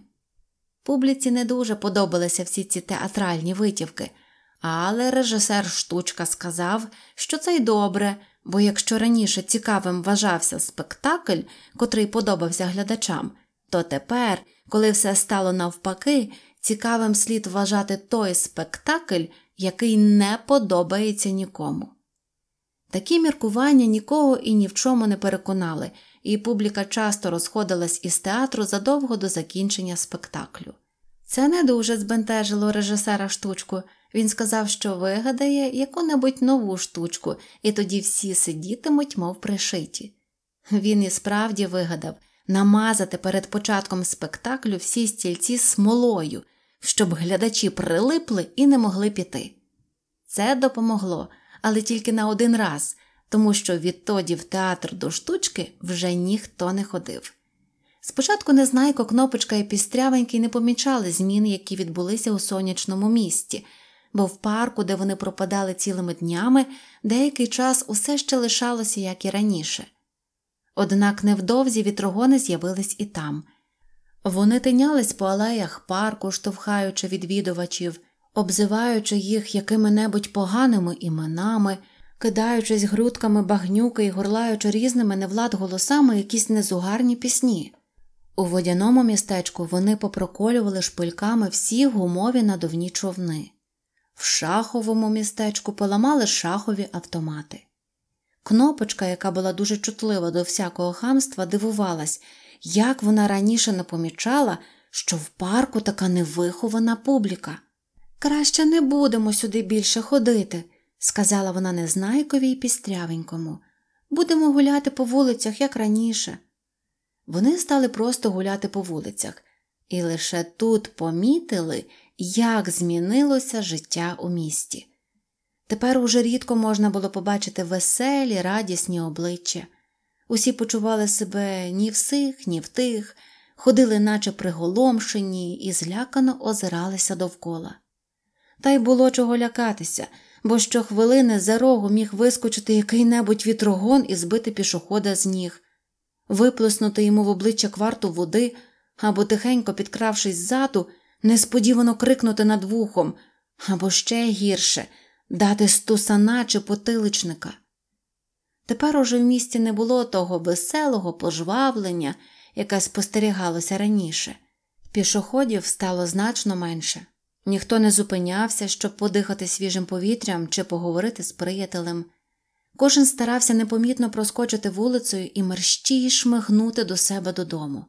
Публіці не дуже подобалися всі ці театральні витівки, але режисер штучка сказав, що це й добре, бо якщо раніше цікавим вважався спектакль, котрий подобався глядачам, то тепер, коли все стало навпаки, цікавим слід вважати той спектакль, який не подобається нікому. Такі міркування нікого і ні в чому не переконали і публіка часто розходилась із театру задовго до закінчення спектаклю. Це не дуже збентежило режисера штучку. Він сказав, що вигадає яку небудь нову штучку, і тоді всі сидітимуть, мов пришиті. Він і справді вигадав намазати перед початком спектаклю всі стільці смолою, щоб глядачі прилипли і не могли піти. Це допомогло, але тільки на один раз, тому що відтоді в театр до штучки вже ніхто не ходив. Спочатку незнайко кнопочка і пістрявенький не помічали змін, які відбулися у сонячному місті, бо в парку, де вони пропадали цілими днями, деякий час усе ще лишалося, як і раніше. Однак невдовзі вітрогони з'явились і там. Вони тинялись по алеях парку, штовхаючи відвідувачів, обзиваючи їх якими небудь поганими іменами кидаючись грудками багнюки і горлаючи різними невлад голосами якісь незугарні пісні. У водяному містечку вони попроколювали шпильками всі гумові надувні човни, в шаховому містечку поламали шахові автомати. Кнопочка, яка була дуже чутлива до всякого хамства, дивувалась, як вона раніше не помічала, що в парку така невихована публіка. Краще не будемо сюди більше ходити сказала вона незнайкові й пістрявенькому. Будемо гуляти по вулицях, як раніше. Вони стали просто гуляти по вулицях, і лише тут помітили, як змінилося життя у місті. Тепер уже рідко можна було побачити веселі, радісні обличчя. Усі почували себе ні в сих, ні в тих, ходили, наче приголомшені, і злякано озиралися довкола. Та й було чого лякатися, бо щохвилини за рогу міг вискочити який-небудь вітрогон і збити пішохода з ніг, виплеснути йому в обличчя кварту води або, тихенько, підкравшись ззаду, несподівано крикнути над вухом, або ще гірше дати стусана чи потиличника. Тепер уже в місті не було того веселого пожвавлення, яке спостерігалося раніше. Пішоходів стало значно менше. Ніхто не зупинявся, щоб подихати свіжим повітрям чи поговорити з приятелем. Кожен старався непомітно проскочити вулицею і мерщій шмигнути до себе додому.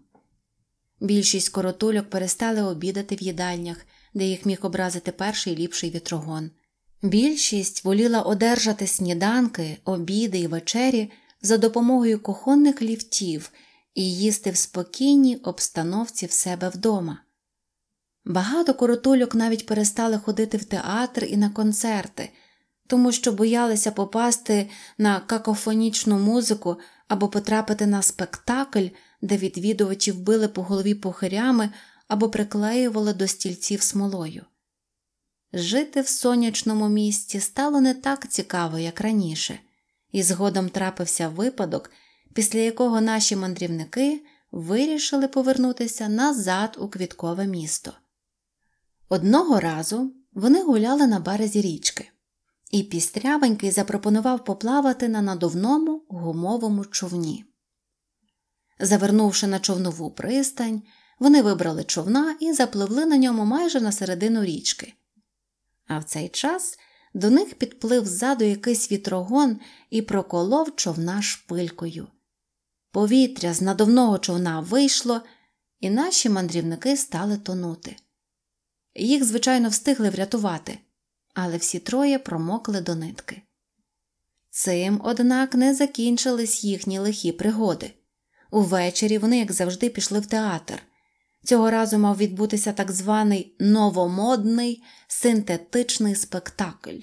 Більшість коротульок перестали обідати в їдальнях, де їх міг образити перший ліпший вітрогон. Більшість воліла одержати сніданки, обіди і вечері за допомогою кухонних ліфтів і їсти в спокійній обстановці в себе вдома. Багато коротульок навіть перестали ходити в театр і на концерти, тому що боялися попасти на какофонічну музику або потрапити на спектакль, де відвідувачі вбили по голові похирями або приклеювали до стільців смолою. Жити в сонячному місті стало не так цікаво, як раніше, і згодом трапився випадок, після якого наші мандрівники вирішили повернутися назад у квіткове місто. Одного разу вони гуляли на березі річки, і пістрявенький запропонував поплавати на надувному гумовому човні. Завернувши на човнову пристань, вони вибрали човна і запливли на ньому майже на середину річки. А в цей час до них підплив ззаду якийсь вітрогон і проколов човна шпилькою. Повітря з надувного човна вийшло, і наші мандрівники стали тонути. Їх, звичайно, встигли врятувати, але всі троє промокли до нитки. Цим, однак, не закінчились їхні лихі пригоди. Увечері вони, як завжди, пішли в театр. Цього разу мав відбутися так званий новомодний синтетичний спектакль.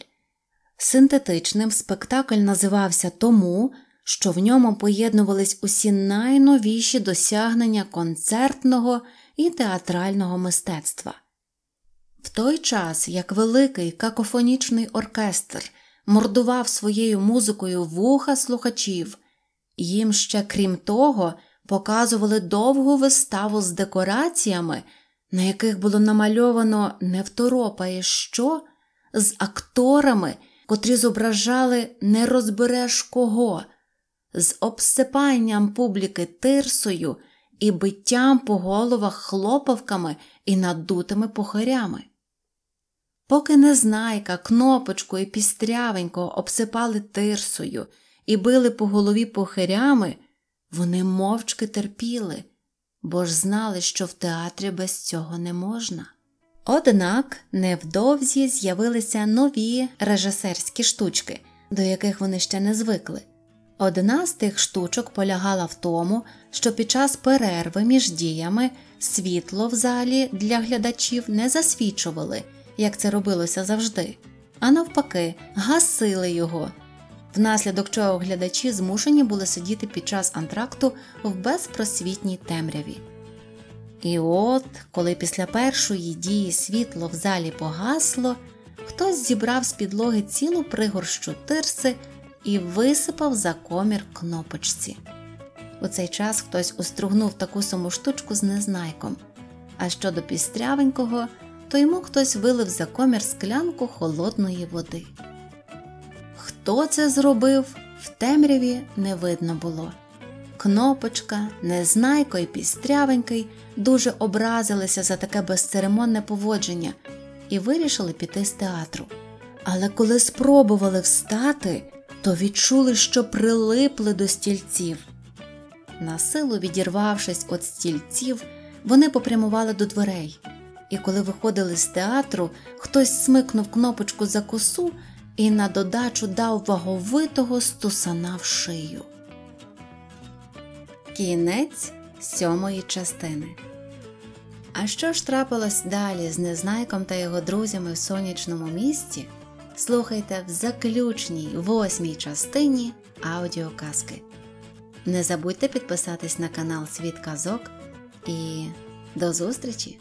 Синтетичним спектакль називався тому, що в ньому поєднувались усі найновіші досягнення концертного і театрального мистецтва. В той час як великий какофонічний оркестр мордував своєю музикою вуха слухачів, їм ще, крім того, показували довгу виставу з декораціями, на яких було намальовано не второпає що, з акторами, котрі зображали не розбереш кого, з обсипанням публіки тирсою і биттям по головах хлопавками і надутими пухарями. Поки незнайка, кнопочку і пістрявенько обсипали тирсою і били по голові похирями, вони мовчки терпіли, бо ж знали, що в театрі без цього не можна. Однак невдовзі з'явилися нові режисерські штучки, до яких вони ще не звикли. Одна з тих штучок полягала в тому, що під час перерви між діями світло в залі для глядачів не засвічували як це робилося завжди, а навпаки, гасили його, внаслідок чого глядачі змушені були сидіти під час антракту в безпросвітній темряві. І от, коли після першої дії світло в залі погасло, хтось зібрав з підлоги цілу пригорщу тирси і висипав за комір кнопочці. У цей час хтось устругнув таку саму штучку з незнайком, а щодо пістрявенького – то йому хтось вилив за комір склянку холодної води. Хто це зробив, в темряві не видно було. Кнопочка, незнайко і пістрявенький дуже образилися за таке безцеремонне поводження і вирішили піти з театру. Але коли спробували встати, то відчули, що прилипли до стільців. Насилу відірвавшись від стільців, вони попрямували до дверей і коли виходили з театру, хтось смикнув кнопочку за косу і на додачу дав ваговитого стусана в шию. Кінець сьомої частини. А що ж трапилось далі з незнайком та його друзями в сонячному місті? Слухайте в заключній восьмій частині аудіоказки. Не забудьте підписатись на канал Світ Казок і до зустрічі!